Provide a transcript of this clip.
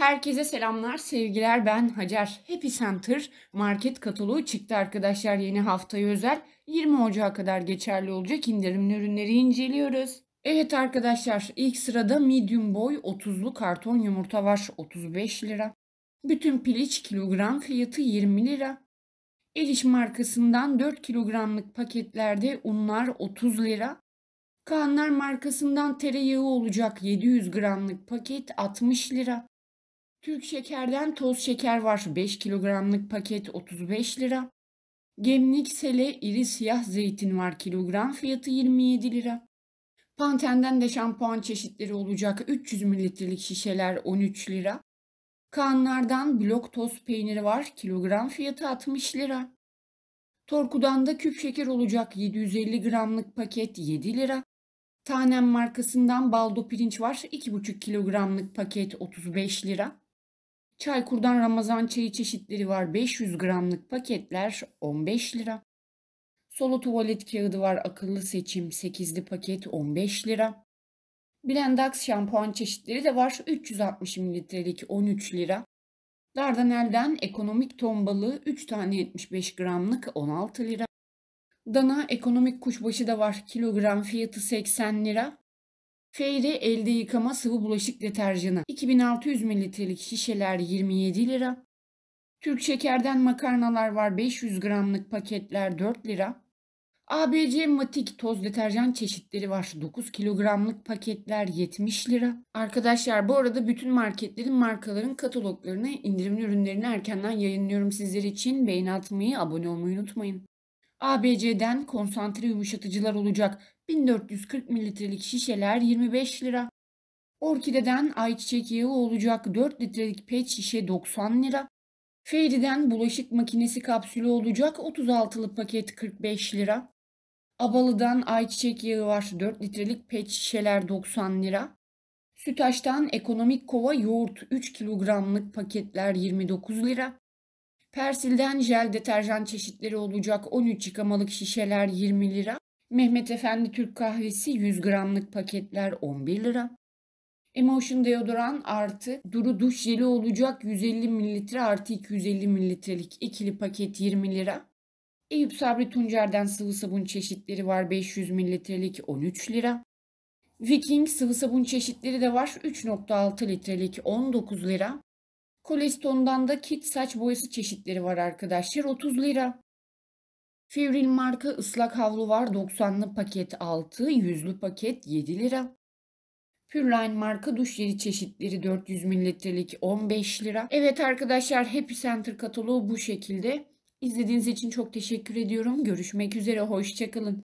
Herkese selamlar, sevgiler. Ben Hacer. Happy Center market kataloğu çıktı arkadaşlar. Yeni haftaya özel 20 Ocağı kadar geçerli olacak indirimli ürünleri inceliyoruz. Evet arkadaşlar ilk sırada medium boy 30'lu karton yumurta var 35 lira. Bütün piliç kilogram fiyatı 20 lira. Eliş markasından 4 kilogramlık paketlerde unlar 30 lira. Kaanlar markasından tereyağı olacak 700 gramlık paket 60 lira. Türk şekerden toz şeker var. 5 kilogramlık paket 35 lira. Gemlik sele iri siyah zeytin var. Kilogram fiyatı 27 lira. Pantenden de şampuan çeşitleri olacak. 300 mililitrelik şişeler 13 lira. Kaanlardan blok toz peyniri var. Kilogram fiyatı 60 lira. Torku'dan da küp şeker olacak 750 gramlık paket 7 lira. Tanem markasından baldo pirinç var 2,5 kilogramlık paket 35 lira. Çaykur'dan Ramazan çayı çeşitleri var. 500 gramlık paketler 15 lira. Solo tuvalet kağıdı var. Akıllı seçim 8'li paket 15 lira. Blendax şampuan çeşitleri de var. 360 mililitrelik 13 lira. Dardanel'den ekonomik ton balığı 3 tane 75 gramlık 16 lira. Dana ekonomik kuşbaşı da var. Kilogram fiyatı 80 lira. Feyre elde yıkama sıvı bulaşık deterjanı 2600 mililitrelik şişeler 27 lira. Türk şekerden makarnalar var 500 gramlık paketler 4 lira. ABC Matik toz deterjan çeşitleri var. 9 kilogramlık paketler 70 lira. Arkadaşlar bu arada bütün marketlerin markaların kataloglarını indirimli ürünlerini erkenden yayınlıyorum sizler için. Beğeni atmayı, abone olmayı unutmayın. ABC'den konsantre yumuşatıcılar olacak. 1440 mililitrelik şişeler 25 lira. Orkide'den ayçiçek yağı olacak 4 litrelik pet şişe 90 lira. Fairy'den bulaşık makinesi kapsülü olacak 36'lı paket 45 lira. Abalı'dan ayçiçek yağı var 4 litrelik pet şişeler 90 lira. Sütaş'tan ekonomik kova yoğurt 3 kilogramlık paketler 29 lira. Persil'den jel deterjan çeşitleri olacak 13 yıkamalık şişeler 20 lira. Mehmet Efendi Türk kahvesi 100 gramlık paketler 11 lira. Emotion deodoran artı duru duş jeli olacak 150 mililitre artı 250 mililitrelik ikili paket 20 lira. Eyüp Sabri Tuncer'den sıvı sabun çeşitleri var 500 mililitrelik 13 lira. Viking sıvı sabun çeşitleri de var 3.6 litrelik 19 lira. Koleston'dan da kit saç boyası çeşitleri var arkadaşlar. 30 lira. Fivril marka ıslak havlu var. 90'lı paket 6, 100'lü paket 7 lira. Pureline marka duş yeri çeşitleri 400 mililitrelik 15 lira. Evet arkadaşlar Happy Center kataloğu bu şekilde. İzlediğiniz için çok teşekkür ediyorum. Görüşmek üzere. Hoşçakalın.